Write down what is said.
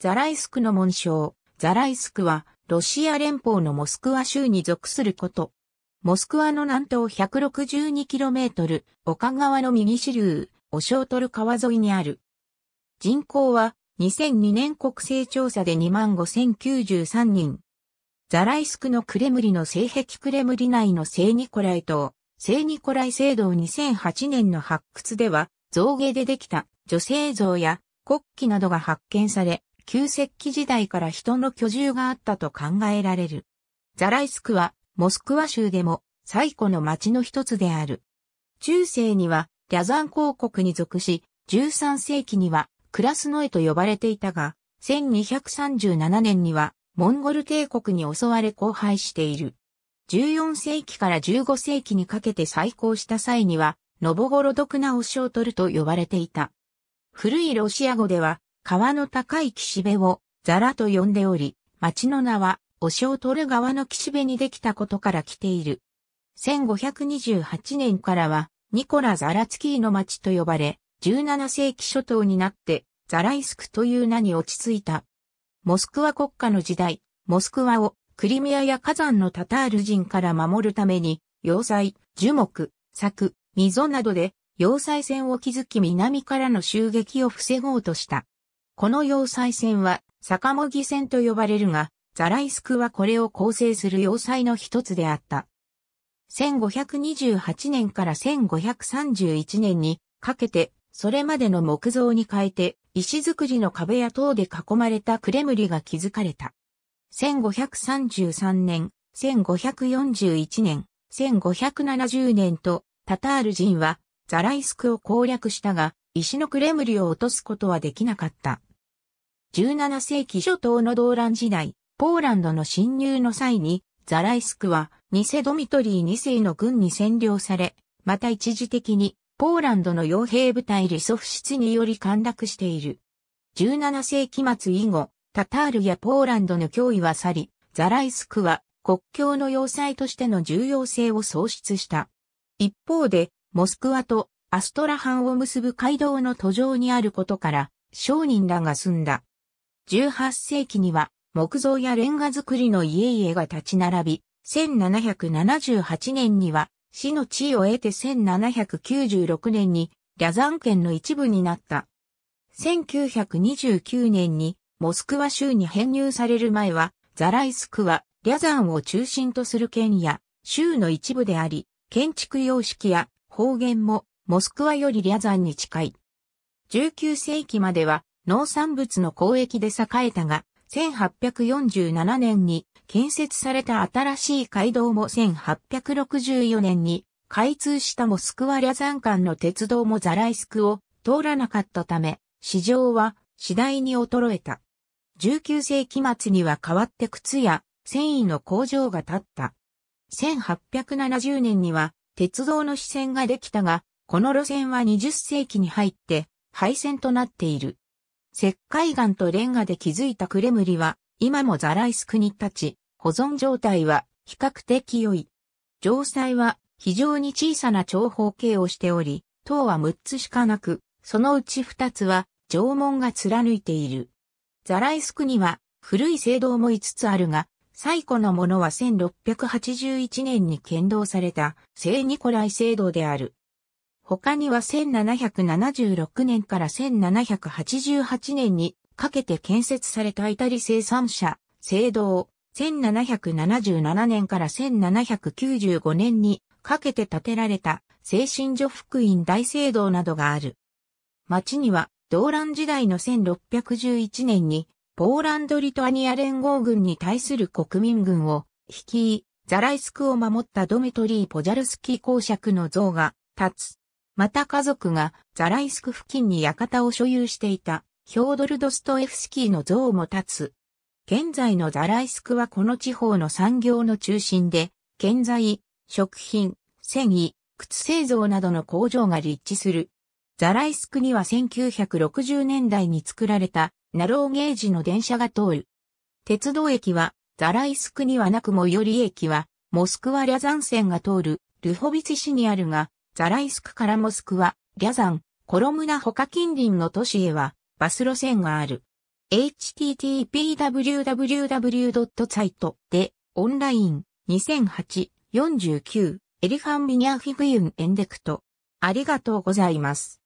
ザライスクの紋章。ザライスクは、ロシア連邦のモスクワ州に属すること。モスクワの南東 162km、丘川の右支流、オショートル川沿いにある。人口は、2002年国勢調査で25,093人。ザライスクのクレムリの西壁クレムリ内の聖ニコライ島、聖ニコライ聖堂2008年の発掘では、造芸でできた女性像や国旗などが発見され、旧石器時代から人の居住があったと考えられる。ザライスクは、モスクワ州でも最古の町の一つである。中世には、リャザン公国に属し、13世紀には、クラスノエと呼ばれていたが、1237年には、モンゴル帝国に襲われ荒廃している。14世紀から15世紀にかけて再興した際には、ノボゴロドクナオショートルと呼ばれていた。古いロシア語では、川の高い岸辺をザラと呼んでおり、町の名は、おしを取る側の岸辺にできたことから来ている。1528年からは、ニコラ・ザラツキーの町と呼ばれ、17世紀初頭になって、ザライスクという名に落ち着いた。モスクワ国家の時代、モスクワをクリミアや火山のタタール人から守るために、要塞、樹木、柵、溝などで要塞線を築き南からの襲撃を防ごうとした。この要塞線は、坂もぎ線と呼ばれるが、ザライスクはこれを構成する要塞の一つであった。1528年から1531年にかけて、それまでの木造に変えて、石造りの壁や塔で囲まれたクレムリが築かれた。1533年、1541年、1570年と、タタール人は、ザライスクを攻略したが、石のクレムリを落とすことはできなかった。17世紀初頭の動乱時代、ポーランドの侵入の際に、ザライスクは、ニセドミトリー2世の軍に占領され、また一時的に、ポーランドの傭兵部隊リソフ室により陥落している。17世紀末以後、タタールやポーランドの脅威は去り、ザライスクは国境の要塞としての重要性を喪失した。一方で、モスクワとアストラハンを結ぶ街道の途上にあることから、商人らが住んだ18世紀には木造やレンガ造りの家々が立ち並び、1778年には市の地位を得て1796年にャザン県の一部になった。1929年にモスクワ州に編入される前はザライスクはリャザンを中心とする県や州の一部であり、建築様式や方言もモスクワよりリャザンに近い。19世紀までは農産物の交易で栄えたが、1847年に建設された新しい街道も1864年に開通したモスクワリャ山間の鉄道もザライスクを通らなかったため、市場は次第に衰えた。19世紀末には変わって靴や繊維の工場が建った。1870年には鉄道の支線ができたが、この路線は20世紀に入って廃線となっている。石灰岩とレンガで築いたクレムリは、今もザライスクに立ち、保存状態は比較的良い。城塞は非常に小さな長方形をしており、塔は6つしかなく、そのうち2つは城門が貫いている。ザライスクには古い聖堂も5つあるが、最古のものは1681年に建造された聖ニコライ聖堂である。他には1776年から1788年にかけて建設されたイタリ生産者、聖堂、1777年から1795年にかけて建てられた精神所福音大聖堂などがある。町には、動乱時代の1611年に、ポーランド・リトアニア連合軍に対する国民軍を率い、ザライスクを守ったドメトリー・ポジャルスキー公爵の像が立つまた家族がザライスク付近に館を所有していたヒョードル・ドストエフスキーの像も立つ。現在のザライスクはこの地方の産業の中心で、建材、食品、繊維、靴製造などの工場が立地する。ザライスクには1960年代に作られたナローゲージの電車が通る。鉄道駅はザライスクにはなく最寄り駅はモスクワ・リャザン線が通るルホビツ市にあるが、ザライスクからモスクワ、リャザン、コロムナ他近隣の都市へはバス路線がある。http://www.site でオンライン2008-49エリファンビニアフィブユンエンデクト。ありがとうございます。